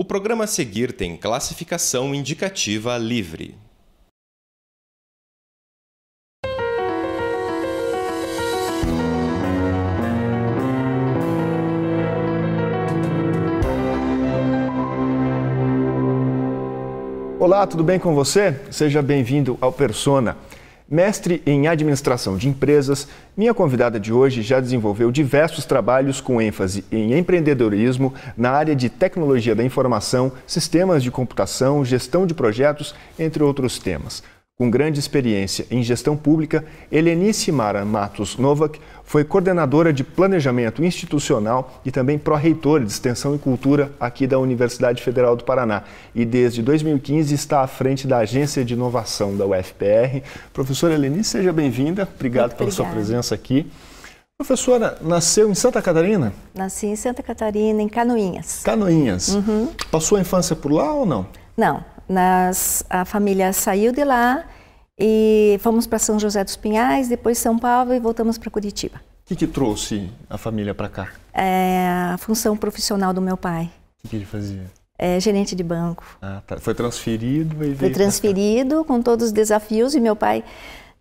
O programa a seguir tem classificação indicativa livre. Olá, tudo bem com você? Seja bem-vindo ao Persona. Mestre em administração de empresas, minha convidada de hoje já desenvolveu diversos trabalhos com ênfase em empreendedorismo na área de tecnologia da informação, sistemas de computação, gestão de projetos, entre outros temas. Com grande experiência em gestão pública, Helenice Mara Matos Novak foi coordenadora de Planejamento Institucional e também pró-reitora de Extensão e Cultura aqui da Universidade Federal do Paraná. E desde 2015 está à frente da Agência de Inovação da UFPR. Professora Helenice, seja bem-vinda. Obrigado Muito pela obrigada. sua presença aqui. Professora, nasceu em Santa Catarina? Nasci em Santa Catarina, em Canoinhas. Canoinhas. Uhum. Passou a infância por lá ou não? Não. Nas, a família saiu de lá e fomos para São José dos Pinhais, depois São Paulo e voltamos para Curitiba. O que, que trouxe a família para cá? É a função profissional do meu pai. O que, que ele fazia? É, gerente de banco. Ah, tá. Foi transferido e veio Foi transferido com todos os desafios e meu pai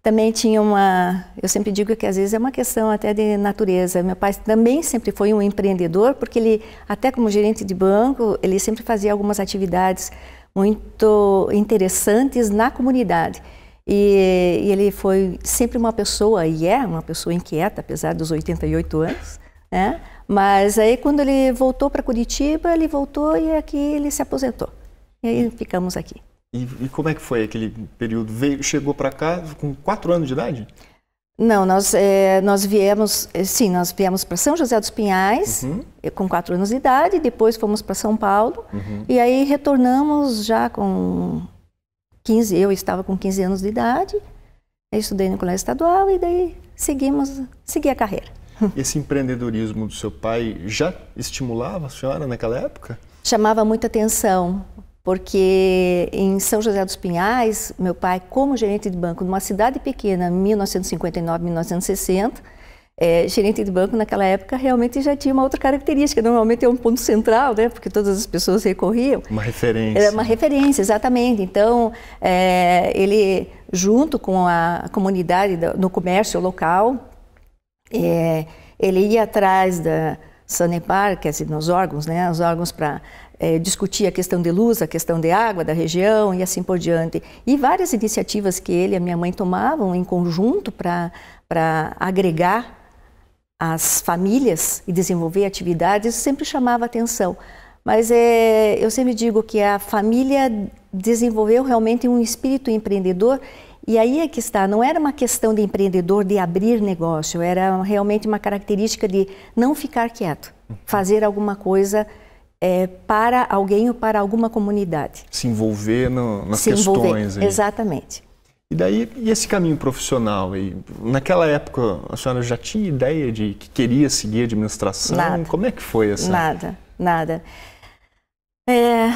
também tinha uma, eu sempre digo que às vezes é uma questão até de natureza. Meu pai também sempre foi um empreendedor, porque ele até como gerente de banco, ele sempre fazia algumas atividades muito interessantes na comunidade. E, e, ele foi sempre uma pessoa, e é uma pessoa inquieta, apesar dos 88 anos, né? Mas aí quando ele voltou para Curitiba, ele voltou e aqui ele se aposentou. E aí ficamos aqui. E, e como é que foi aquele período? Veio, chegou para cá com quatro anos de idade? Não, nós, é, nós viemos, eh, sim, nós viemos para São José dos Pinhais, uhum. Eh, com quatro anos de idade, depois fomos para São Paulo, uhum. e aí retornamos já com 15, eu estava com 15 anos de idade, estudei no colégio estadual e daí seguimos, segui a carreira. Esse empreendedorismo do seu pai já estimulava a senhora naquela época? Chamava muita atenção, porque em São José dos Pinhais, meu pai, como gerente de banco numa cidade pequena, 1959, 1960, é, gerente de banco naquela época realmente já tinha uma outra característica. Normalmente é um ponto central, né? Porque todas as pessoas recorriam. Uma referência. Era uma referência, exatamente. Então, é, ele, junto com a comunidade do, no comércio local, é, ele ia atrás da, Sanepar, que é nos órgãos, né, os órgãos para é, eh, discutir a questão de luz, a questão de água da região e assim por diante. E várias iniciativas que ele e a minha mãe tomavam em conjunto para agregar as famílias e desenvolver atividades, isso sempre chamava atenção. Mas é, eu sempre digo que a família desenvolveu realmente um espírito empreendedor e aí é que está, não era uma questão de empreendedor de abrir negócio, era realmente uma característica de não ficar quieto, fazer alguma coisa é, para alguém ou para alguma comunidade. Se envolver no, nas Se questões. Envolver, exatamente. E daí, e esse caminho profissional? E naquela época, a senhora já tinha ideia de que queria seguir administração? Nada. Como é que foi essa? Nada, nada. É,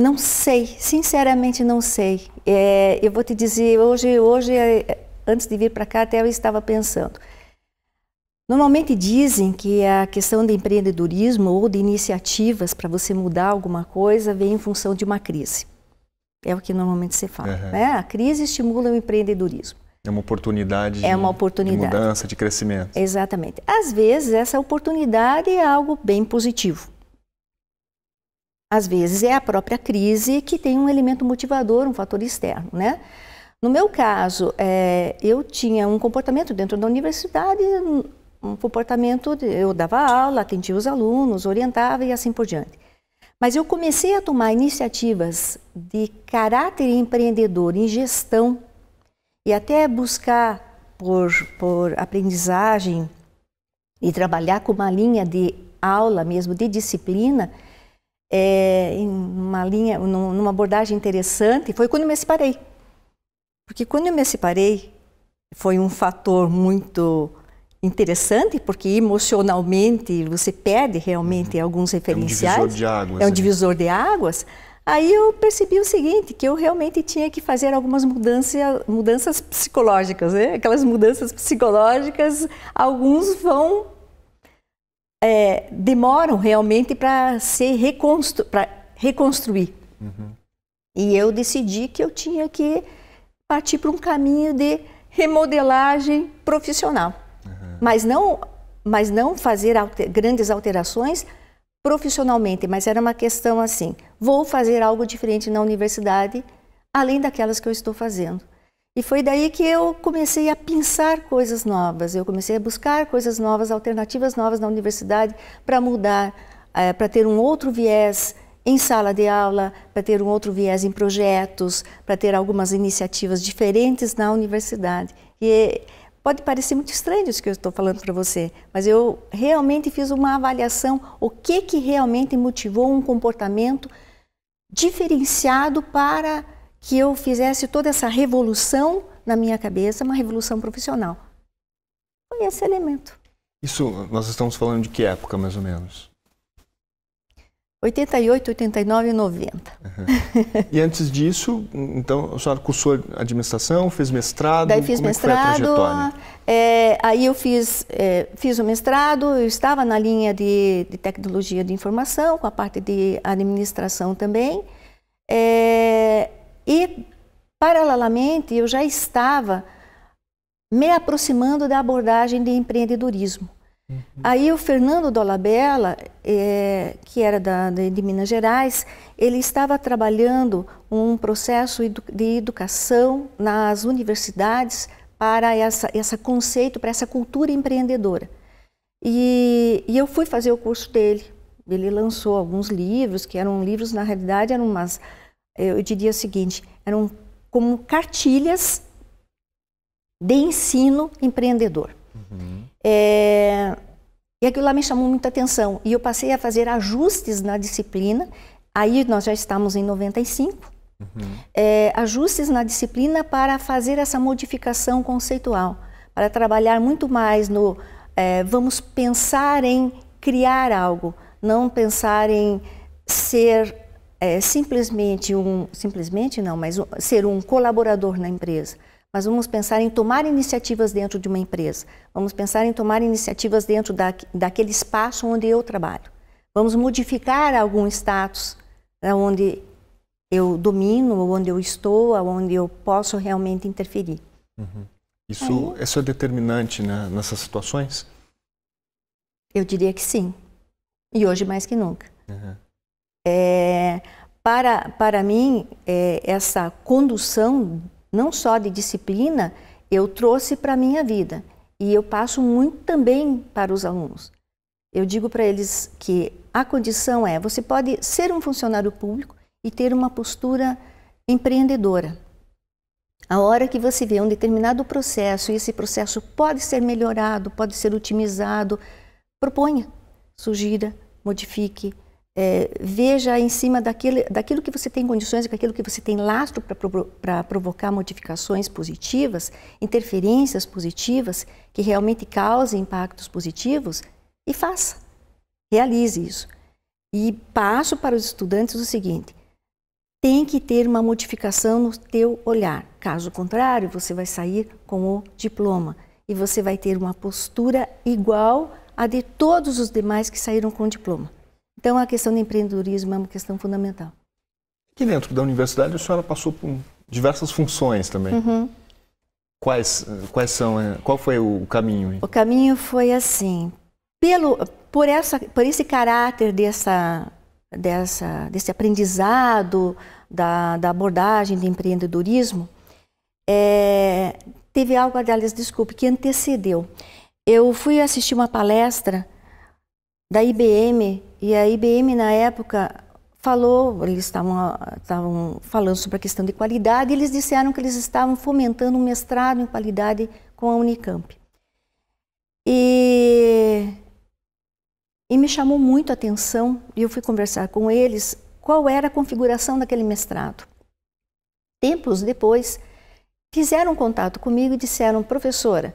não sei, sinceramente não sei. É, eu vou te dizer, hoje, hoje é, é, antes de vir para cá, até eu estava pensando. Normalmente dizem que a questão de empreendedorismo ou de iniciativas para você mudar alguma coisa vem em função de uma crise. É o que normalmente se fala. Uhum. Né? A crise estimula o empreendedorismo. É uma oportunidade, é uma oportunidade. de mudança, de crescimento. Exatamente. Às vezes, essa oportunidade é algo bem positivo. Às vezes é a própria crise que tem um elemento motivador, um fator externo, né? No meu caso, é, eu tinha um comportamento dentro da universidade, um comportamento, de, eu dava aula, atendia os alunos, orientava e assim por diante. Mas eu comecei a tomar iniciativas de caráter empreendedor em gestão e até buscar por, por aprendizagem e trabalhar com uma linha de aula mesmo, de disciplina, é, em uma linha, numa abordagem interessante, foi quando eu me separei. Porque quando eu me separei, foi um fator muito interessante, porque emocionalmente você perde realmente uhum. alguns referenciais. É um divisor de águas. É um né? divisor de águas. Aí eu percebi o seguinte, que eu realmente tinha que fazer algumas mudanças, mudanças psicológicas, né? Aquelas mudanças psicológicas, alguns vão é, demoram realmente para ser reconstru reconstruir. Uhum. E eu decidi que eu tinha que partir para um caminho de remodelagem profissional, uhum. mas não, mas não fazer alter, grandes alterações profissionalmente, mas era uma questão assim: vou fazer algo diferente na universidade, além daquelas que eu estou fazendo. E foi daí que eu comecei a pensar coisas novas, eu comecei a buscar coisas novas, alternativas novas na universidade para mudar, é, eh, para ter um outro viés em sala de aula, para ter um outro viés em projetos, para ter algumas iniciativas diferentes na universidade. E eh, pode parecer muito estranho isso que eu estou falando para você, mas eu realmente fiz uma avaliação o que que realmente motivou um comportamento diferenciado para que eu fizesse toda essa revolução na minha cabeça, uma revolução profissional. Foi esse elemento. Isso, nós estamos falando de que época, mais ou menos? 88, 89 e 90. Uhum. E antes disso, então, a senhora cursou administração, fez mestrado? Daí fiz é mestrado. É, aí eu fiz, é, fiz o mestrado, eu estava na linha de, de, tecnologia de informação, com a parte de administração também. É, e, paralelamente, eu já estava me aproximando da abordagem de empreendedorismo. Uhum. Aí o Fernando Dolabella, é, que era da, de, de, Minas Gerais, ele estava trabalhando um processo de educação nas universidades para essa, esse conceito, para essa cultura empreendedora. E, e, eu fui fazer o curso dele. Ele lançou alguns livros, que eram livros, na realidade, eram umas eu diria o seguinte, eram como cartilhas de ensino empreendedor. Uhum. É, e aquilo lá me chamou muita atenção. E eu passei a fazer ajustes na disciplina. Aí nós já estamos em 95. Uhum. É, ajustes na disciplina para fazer essa modificação conceitual. Para trabalhar muito mais no é, vamos pensar em criar algo, não pensar em ser é, simplesmente um, simplesmente não, mas um, ser um colaborador na empresa. Mas vamos pensar em tomar iniciativas dentro de uma empresa. Vamos pensar em tomar iniciativas dentro da, daquele espaço onde eu trabalho. Vamos modificar algum status né, onde eu domino, onde eu estou, onde eu posso realmente interferir. Uhum. Isso, Aí, isso é determinante né, nessas situações? Eu diria que sim. E hoje mais que nunca. Uhum. É, para, para mim, é, essa condução, não só de disciplina, eu trouxe para a minha vida. E eu passo muito também para os alunos. Eu digo para eles que a condição é: você pode ser um funcionário público e ter uma postura empreendedora. A hora que você vê um determinado processo e esse processo pode ser melhorado, pode ser otimizado, proponha, sugira, modifique, é, veja em cima daquele, daquilo que você tem condições, daquilo que você tem lastro para provocar modificações positivas, interferências positivas, que realmente causem impactos positivos, e faça. Realize isso. E passo para os estudantes o seguinte: tem que ter uma modificação no teu olhar. Caso contrário, você vai sair com o diploma e você vai ter uma postura igual à de todos os demais que saíram com o diploma. Então, a questão do empreendedorismo é uma questão fundamental. Aqui dentro da universidade, a senhora passou por diversas funções também. Uhum. Quais, quais são? Eh, qual foi o caminho? O caminho foi assim, pelo, por, essa, por esse caráter dessa, dessa, desse aprendizado da, da abordagem de empreendedorismo, é, teve algo, aliás, desculpe, que antecedeu. Eu fui assistir uma palestra da IBM e a IBM, na época, falou, eles estavam, ah, estavam falando sobre a questão de qualidade, e eles disseram que eles estavam fomentando um mestrado em qualidade com a Unicamp. E, e me chamou muito a atenção, e eu fui conversar com eles, qual era a configuração daquele mestrado. Tempos depois, fizeram contato comigo e disseram, professora,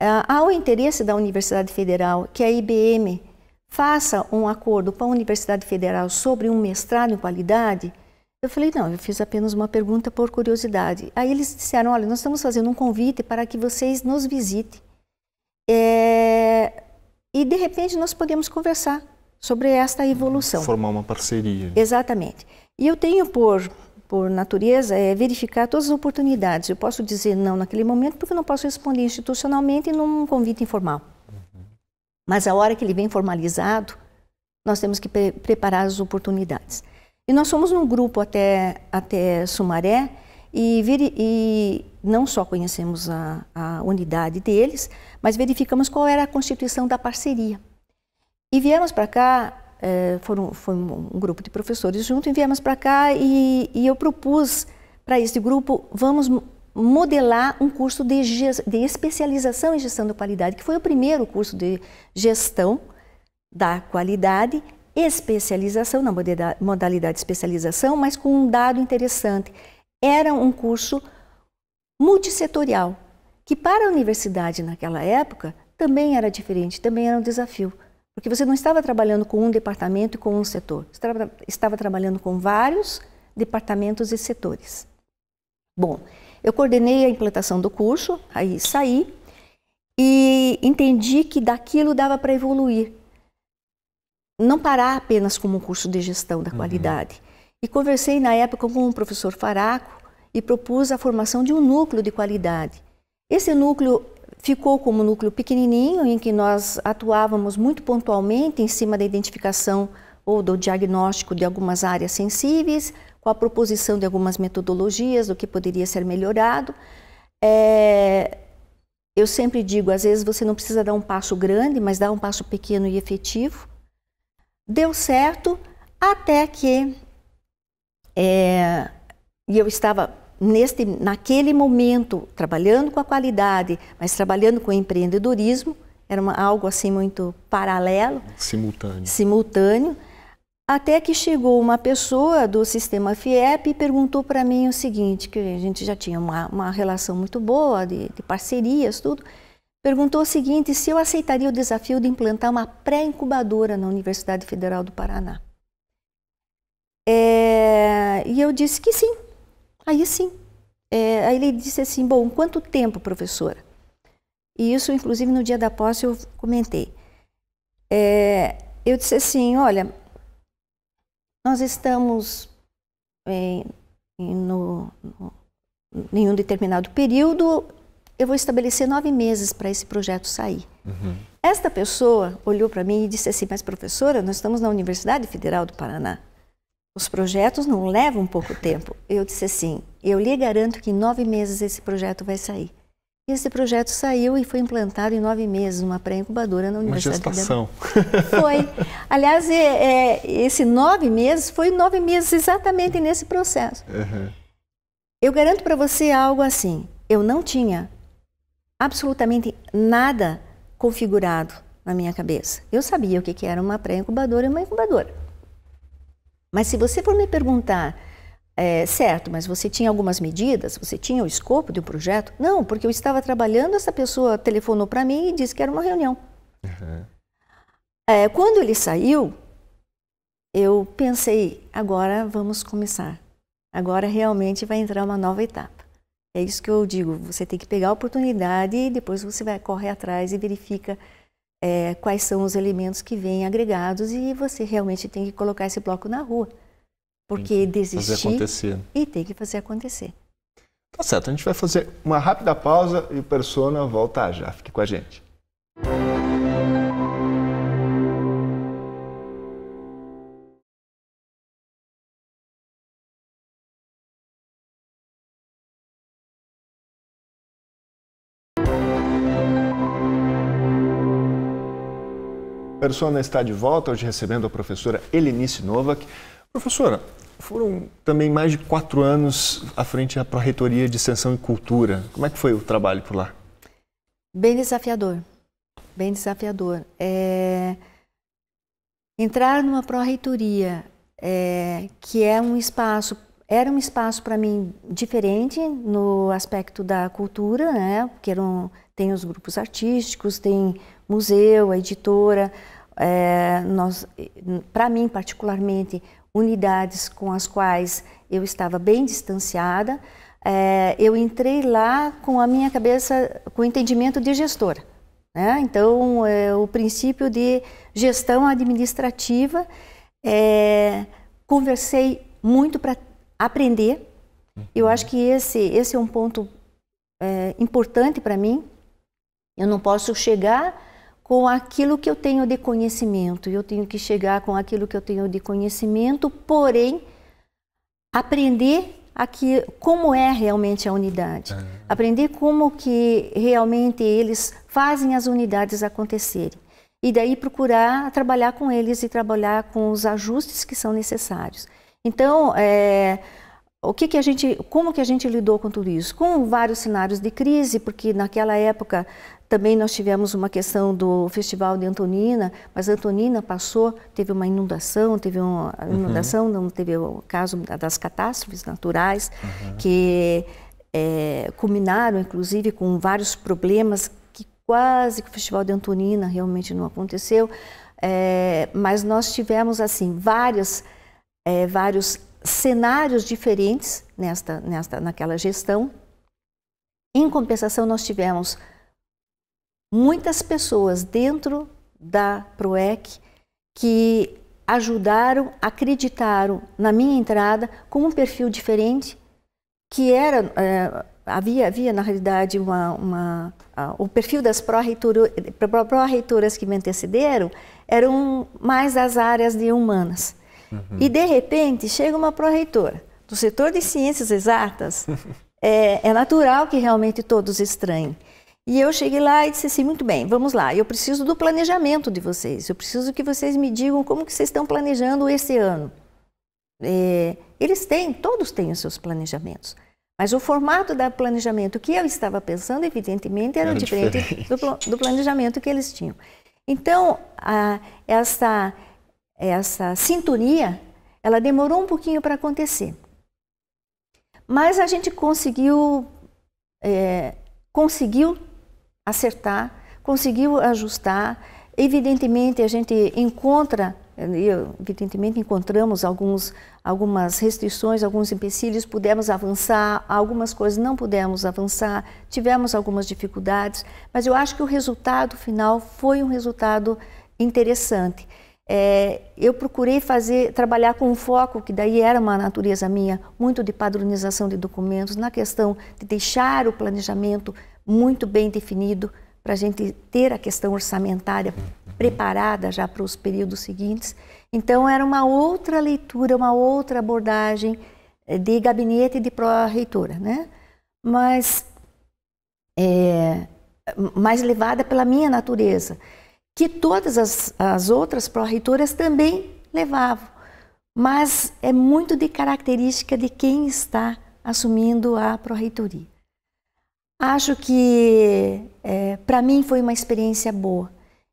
ah, há o interesse da Universidade Federal que a IBM faça um acordo com a Universidade Federal sobre um mestrado em qualidade. Eu falei, não, eu fiz apenas uma pergunta por curiosidade. Aí eles disseram, olha, nós estamos fazendo um convite para que vocês nos visitem. É... E, de repente, nós podemos conversar sobre esta evolução. Formar uma parceria. Exatamente. E eu tenho por por natureza, é verificar todas as oportunidades. Eu posso dizer não naquele momento porque eu não posso responder institucionalmente num convite informal. Mas a hora que ele vem formalizado, nós temos que pre preparar as oportunidades. E nós fomos num grupo até, até Sumaré e, e não só conhecemos a, a unidade deles, mas verificamos qual era a constituição da parceria. E viemos para cá é, foram, foi um, grupo de professores junto e viemos para cá e, e, eu propus para esse grupo, vamos modelar um curso de, de especialização em gestão da qualidade, que foi o primeiro curso de gestão da qualidade, especialização, na modalidade especialização, mas com um dado interessante. Era um curso multissetorial, que para a universidade naquela época também era diferente, também era um desafio. Porque você não estava trabalhando com um departamento e com um setor, estava, estava trabalhando com vários departamentos e setores. Bom, eu coordenei a implantação do curso, aí saí e entendi que daquilo dava para evoluir. Não parar apenas como um curso de gestão da uhum. qualidade. Uhum. E conversei na época com o um professor Faraco e propus a formação de um núcleo de qualidade. Esse núcleo ficou como um núcleo pequenininho em que nós atuávamos muito pontualmente em cima da identificação ou do diagnóstico de algumas áreas sensíveis, com a proposição de algumas metodologias do que poderia ser melhorado. É, eu sempre digo, às vezes você não precisa dar um passo grande, mas dar um passo pequeno e efetivo. Deu certo até que é, eu estava neste, naquele momento trabalhando com a qualidade, mas trabalhando com empreendedorismo, era uma, algo assim muito paralelo, simultâneo. Simultâneo até que chegou uma pessoa do sistema FIEP e perguntou para mim o seguinte, que a gente já tinha uma, uma relação muito boa, de, de, parcerias, tudo. Perguntou o seguinte, se eu aceitaria o desafio de implantar uma pré-incubadora na Universidade Federal do Paraná. É, e eu disse que sim, aí sim. É, aí ele disse assim, bom, quanto tempo, professora? E isso, inclusive, no dia da posse eu comentei. É, eu disse assim, olha, nós estamos em, eh, em no, no, em um determinado período, eu vou estabelecer nove meses para esse projeto sair. Uhum. Esta pessoa olhou para mim e disse assim: Mas, professora, nós estamos na Universidade Federal do Paraná. Os projetos não levam pouco tempo. Eu disse assim: Eu lhe garanto que em nove meses esse projeto vai sair esse projeto saiu e foi implantado em nove meses, uma pré-incubadora na Universidade Uma gestação. Foi. Aliás, é, é, esse nove meses foi nove meses exatamente nesse processo. Uhum. Eu garanto para você algo assim. Eu não tinha absolutamente nada configurado na minha cabeça. Eu sabia o que, que era uma pré-incubadora e uma incubadora. Mas se você for me perguntar é, certo, mas você tinha algumas medidas? Você tinha o escopo de um projeto? Não, porque eu estava trabalhando, essa pessoa telefonou para mim e disse que era uma reunião. Uhum. É, quando ele saiu, eu pensei, agora vamos começar. Agora realmente vai entrar uma nova etapa. É isso que eu digo, você tem que pegar a oportunidade e depois você vai corre atrás e verifica é, quais são os elementos que vêm agregados e você realmente tem que colocar esse bloco na rua. Porque desistir e tem que fazer acontecer. Tá certo, a gente vai fazer uma rápida pausa e o Persona volta já. Fique com a gente. Persona está de volta, hoje recebendo a professora Elinice Novak, Professora, foram também mais de quatro anos à frente da Pró-Reitoria de Extensão e Cultura. Como é que foi o trabalho por lá? Bem desafiador, bem desafiador. É... Entrar numa pró-reitoria, é... que é um espaço, era um espaço para mim diferente no aspecto da cultura, né? Porque eram... tem os grupos artísticos, tem museu, a editora. É... Nós... Para mim, particularmente, unidades com as quais eu estava bem distanciada. É, eu entrei lá com a minha cabeça, com o entendimento de gestora. Né? Então, é, o princípio de gestão administrativa, é, conversei muito para aprender. Eu acho que esse, esse é um ponto é, importante para mim. Eu não posso chegar com aquilo que eu tenho de conhecimento. Eu tenho que chegar com aquilo que eu tenho de conhecimento, porém aprender aqui como é realmente a unidade. É. Aprender como que realmente eles fazem as unidades acontecerem. E daí procurar trabalhar com eles e trabalhar com os ajustes que são necessários. Então, é, o que, que a gente, como que a gente lidou com tudo isso? Com vários cenários de crise, porque naquela época também nós tivemos uma questão do Festival de Antonina, mas Antonina passou, teve uma inundação, teve uma uhum. inundação, uhum. não teve o caso das catástrofes naturais uhum. que é, culminaram, inclusive, com vários problemas que quase que o Festival de Antonina realmente não aconteceu, é, mas nós tivemos assim várias é, vários cenários diferentes nesta, nesta, naquela gestão. Em compensação, nós tivemos muitas pessoas dentro da PROEC que ajudaram, acreditaram na minha entrada com um perfil diferente, que era, é, havia, havia na realidade uma, uma a, o perfil das pró-reitoras pró que me antecederam eram mais as áreas de humanas. Uhum. E de repente chega uma pró-reitora do setor de ciências exatas, é, é, natural que realmente todos estranhem. E eu cheguei lá e disse assim, muito bem, vamos lá, eu preciso do planejamento de vocês, eu preciso que vocês me digam como que vocês estão planejando esse ano. É, eles têm, todos têm os seus planejamentos, mas o formato do planejamento que eu estava pensando, evidentemente, era, era diferente, diferente. Do, do, planejamento que eles tinham. Então, a, essa essa sintonia, ela demorou um pouquinho para acontecer. Mas a gente conseguiu, é, conseguiu acertar, conseguiu ajustar. Evidentemente, a gente encontra, evidentemente encontramos alguns, algumas restrições, alguns empecilhos, pudemos avançar, algumas coisas não pudemos avançar, tivemos algumas dificuldades, mas eu acho que o resultado final foi um resultado interessante é, eu procurei fazer, trabalhar com um foco, que daí era uma natureza minha, muito de padronização de documentos, na questão de deixar o planejamento muito bem definido, para a gente ter a questão orçamentária preparada já para os períodos seguintes. Então, era uma outra leitura, uma outra abordagem eh, de gabinete e de pró-reitora, né? Mas, é, mais levada pela minha natureza que todas as, as outras pró-reitoras também levavam, mas é muito de característica de quem está assumindo a pró-reitoria. Acho que é, para mim foi uma experiência boa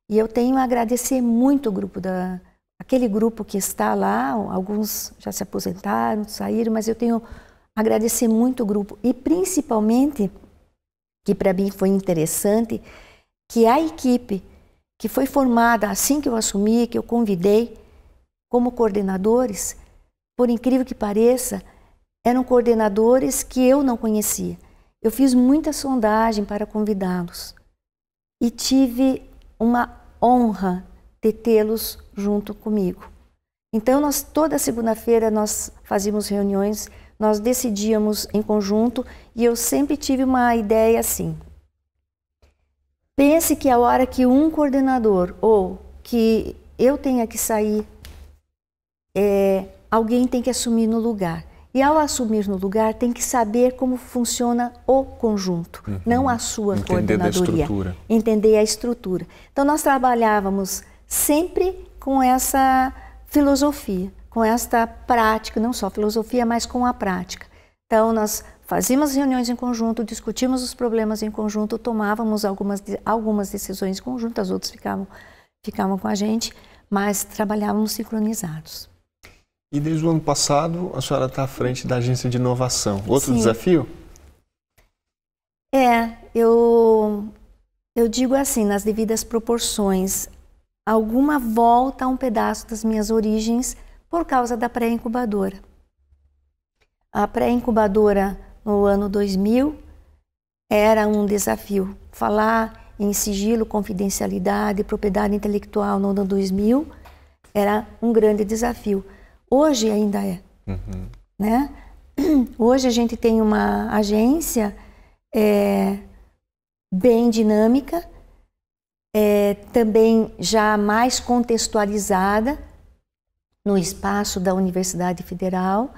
e eu tenho a agradecer muito o grupo da aquele grupo que está lá, alguns já se aposentaram, saíram, mas eu tenho a agradecer muito o grupo e principalmente que para mim foi interessante que a equipe que foi formada assim que eu assumi, que eu convidei como coordenadores, por incrível que pareça, eram coordenadores que eu não conhecia. Eu fiz muita sondagem para convidá-los e tive uma honra de tê-los junto comigo. Então nós toda segunda-feira nós fazíamos reuniões, nós decidíamos em conjunto e eu sempre tive uma ideia assim: pense que a hora que um coordenador ou que eu tenha que sair, é, alguém tem que assumir no lugar. E ao assumir no lugar, tem que saber como funciona o conjunto, uhum. não a sua Entender coordenadoria. Da Entender a estrutura. Então, nós trabalhávamos sempre com essa filosofia, com esta prática, não só filosofia, mas com a prática. Então, nós Fazíamos reuniões em conjunto, discutíamos os problemas em conjunto, tomávamos algumas, algumas decisões em conjunto, as outras ficavam, ficavam com a gente, mas trabalhávamos sincronizados. E desde o ano passado, a senhora está à frente da agência de inovação. Outro Sim. desafio? É, eu, eu digo assim, nas devidas proporções, alguma volta a um pedaço das minhas origens por causa da pré-incubadora. A pré-incubadora no ano 2000, era um desafio. Falar em sigilo, confidencialidade, propriedade intelectual no ano 2000 era um grande desafio. Hoje ainda é. Uhum. Né? Hoje a gente tem uma agência é, bem dinâmica, é, também já mais contextualizada no espaço da Universidade Federal.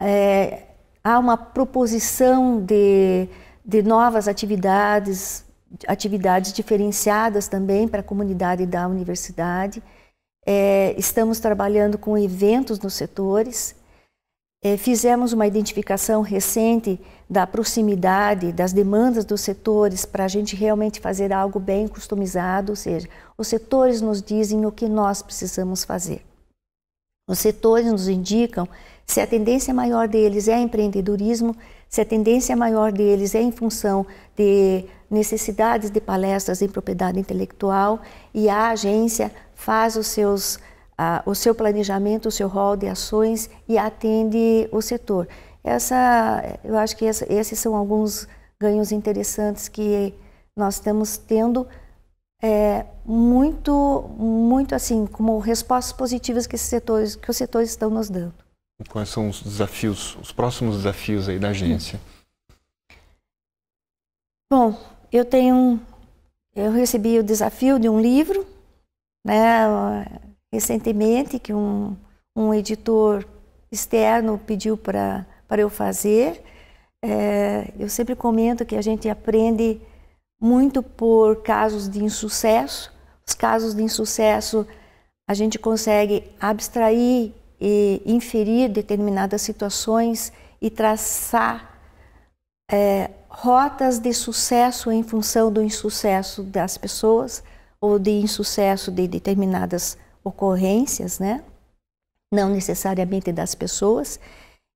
É, há uma proposição de, de novas atividades, atividades diferenciadas também para a comunidade da universidade. É, estamos trabalhando com eventos nos setores. É, fizemos uma identificação recente da proximidade, das demandas dos setores para a gente realmente fazer algo bem customizado, ou seja, os setores nos dizem o que nós precisamos fazer. Os setores nos indicam se a tendência maior deles é empreendedorismo, se a tendência maior deles é em função de necessidades de palestras em propriedade intelectual e a agência faz os seus, uh, o seu planejamento, o seu rol de ações e atende o setor. Essa, eu acho que essa, esses são alguns ganhos interessantes que nós estamos tendo é, muito, muito assim, como respostas positivas que, esses setores, que os setores estão nos dando. quais são os desafios, os próximos desafios aí da agência? Bom, eu tenho, eu recebi o desafio de um livro, né, recentemente que um, um editor externo pediu para para eu fazer. É, eu sempre comento que a gente aprende muito por casos de insucesso. Os casos de insucesso a gente consegue abstrair e inferir determinadas situações e traçar é, rotas de sucesso em função do insucesso das pessoas ou de insucesso de determinadas ocorrências, né? Não necessariamente das pessoas.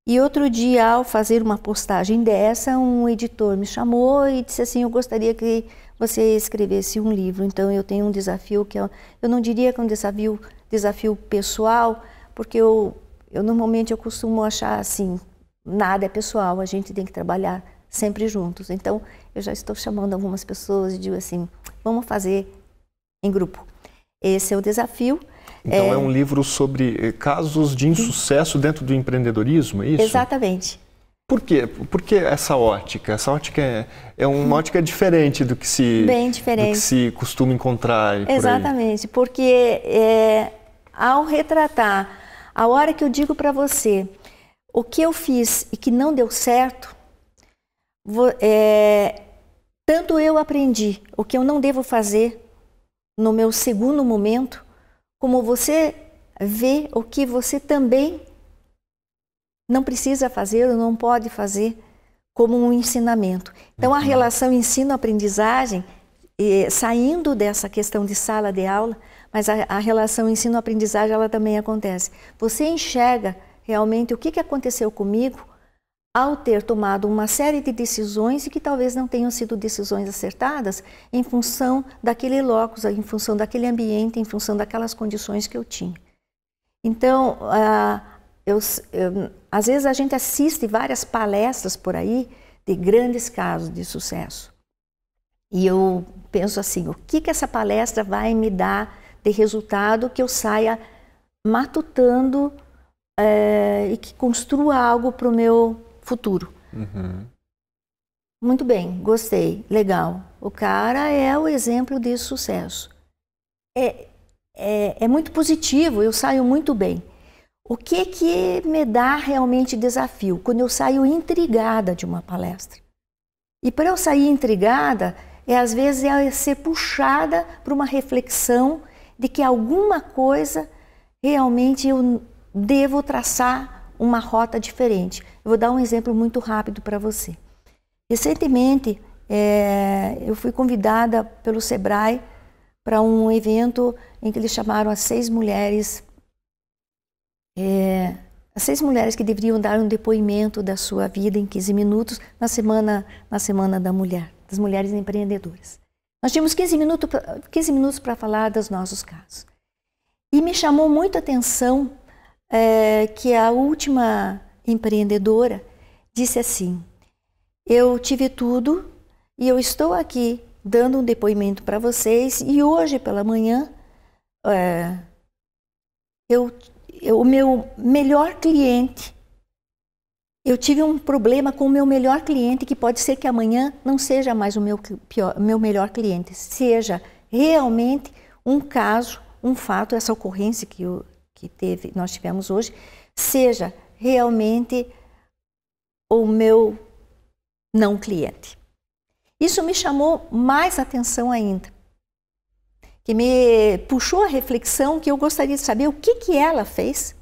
E outro dia, ao fazer uma postagem dessa, um editor me chamou e disse assim: Eu gostaria que você escrevesse um livro. Então, eu tenho um desafio que eu, eu não diria que é um desafio, desafio pessoal, porque eu, eu normalmente eu costumo achar assim: nada é pessoal, a gente tem que trabalhar sempre juntos. Então, eu já estou chamando algumas pessoas e digo assim: Vamos fazer em grupo. Esse é o desafio. Então é... é, um livro sobre eh, casos de insucesso dentro do empreendedorismo, é isso? Exatamente. Por quê? Por que essa ótica? Essa ótica é, é uma ótica diferente do que se, Bem diferente. Do que se costuma encontrar. Exatamente, por porque é, ao retratar, a hora que eu digo para você o que eu fiz e que não deu certo, vou, é, tanto eu aprendi o que eu não devo fazer no meu segundo momento, como você vê o que você também não precisa fazer ou não pode fazer como um ensinamento. Então a uhum. relação ensino-aprendizagem, saindo dessa questão de sala de aula, mas a, a relação ensino-aprendizagem ela também acontece. Você enxerga realmente o que, que aconteceu comigo ao ter tomado uma série de decisões e que talvez não tenham sido decisões acertadas em função daquele locus, em função daquele ambiente, em função daquelas condições que eu tinha. Então, uh, eu, eu, às vezes a gente assiste várias palestras por aí de grandes casos de sucesso. E eu penso assim, o que, que essa palestra vai me dar de resultado que eu saia matutando é, e que construa algo para o meu futuro. Uhum. Muito bem, gostei, legal. O cara é o exemplo de sucesso. É, é, é muito positivo, eu saio muito bem. O que que me dá realmente desafio? Quando eu saio intrigada de uma palestra. E para eu sair intrigada, é às vezes é ser puxada para uma reflexão de que alguma coisa realmente eu devo traçar uma rota diferente. Eu vou dar um exemplo muito rápido para você. Recentemente, é, eu fui convidada pelo Sebrae para um evento em que eles chamaram as seis mulheres, é, as seis mulheres que deveriam dar um depoimento da sua vida em 15 minutos na semana, na semana da mulher, das mulheres empreendedoras. Nós tínhamos 15 minutos, 15 minutos para falar dos nossos casos. E me chamou muito a atenção é, que a última empreendedora disse assim: Eu tive tudo e eu estou aqui dando um depoimento para vocês e hoje pela manhã é, eu, eu, o meu melhor cliente eu tive um problema com o meu melhor cliente, que pode ser que amanhã não seja mais o meu, pior, meu melhor cliente, seja realmente um caso, um fato, essa ocorrência que, eu, que teve, nós tivemos hoje, seja realmente o meu não cliente. Isso me chamou mais atenção ainda, que me puxou a reflexão que eu gostaria de saber o que, que ela fez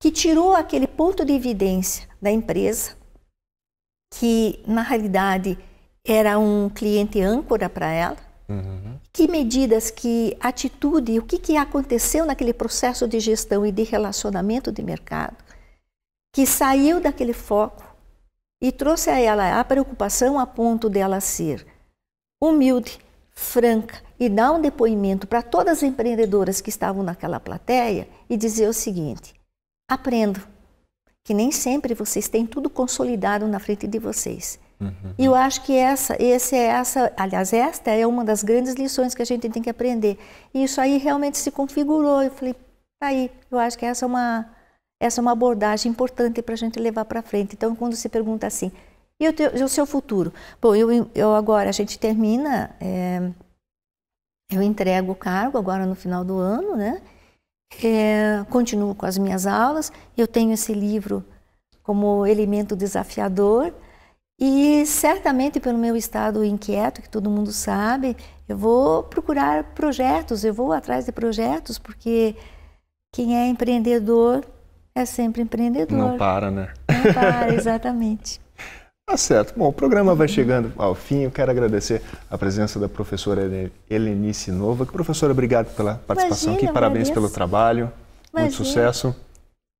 que tirou aquele ponto de evidência da empresa, que na realidade era um cliente âncora para ela, uhum que medidas, que atitude, o que, que aconteceu naquele processo de gestão e de relacionamento de mercado que saiu daquele foco e trouxe a ela a preocupação a ponto dela ser humilde, franca e dar um depoimento para todas as empreendedoras que estavam naquela plateia e dizer o seguinte: aprendo que nem sempre vocês têm tudo consolidado na frente de vocês. Uhum. E eu acho que essa, esse é essa, aliás, esta é uma das grandes lições que a gente tem que aprender. E isso aí realmente se configurou. Eu falei, tá aí, eu acho que essa é uma, essa é uma abordagem importante para a gente levar para frente. Então, quando se pergunta assim, e o, teu, e o seu futuro? Bom, eu, eu agora, a gente termina, é, eu entrego o cargo agora no final do ano, né? É, continuo com as minhas aulas, eu tenho esse livro como elemento desafiador, e certamente pelo meu estado inquieto, que todo mundo sabe, eu vou procurar projetos, eu vou atrás de projetos, porque quem é empreendedor é sempre empreendedor. Não para, né? Não para, exatamente. Tá certo. Bom, o programa vai chegando ao fim. Eu quero agradecer a presença da professora Helenice Nova. Professora, obrigado pela participação Imagina, aqui. Parabéns pelo trabalho. Imagine. Muito sucesso.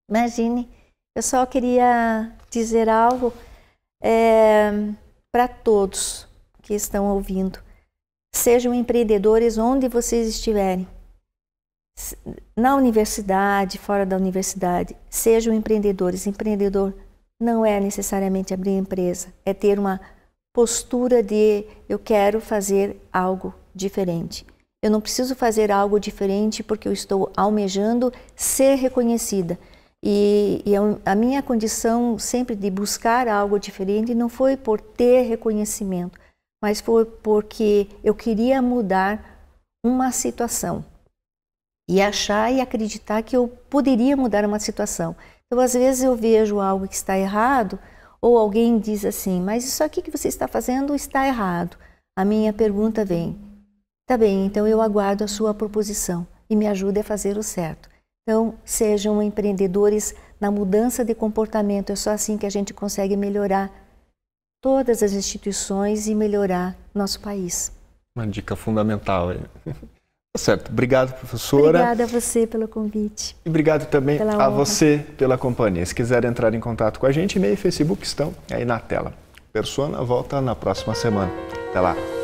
Imagine. Eu só queria dizer algo é, para todos que estão ouvindo. Sejam empreendedores onde vocês estiverem. Na universidade, fora da universidade, sejam empreendedores. Empreendedor não é necessariamente abrir empresa, é ter uma postura de eu quero fazer algo diferente. Eu não preciso fazer algo diferente porque eu estou almejando ser reconhecida. E, e é a minha condição sempre de buscar algo diferente não foi por ter reconhecimento, mas foi porque eu queria mudar uma situação e achar e acreditar que eu poderia mudar uma situação. Então, às vezes eu vejo algo que está errado ou alguém diz assim, mas isso aqui que você está fazendo está errado. A minha pergunta vem, tá bem, então eu aguardo a sua proposição e me ajude a fazer o certo. Então, sejam empreendedores na mudança de comportamento. É só assim que a gente consegue melhorar todas as instituições e melhorar nosso país. Uma dica fundamental. Tá certo. Obrigado, professora. Obrigada a você pelo convite. E obrigado também a você pela companhia. Se quiser entrar em contato com a gente, e-mail e Facebook estão aí na tela. Persona volta na próxima semana. Até lá.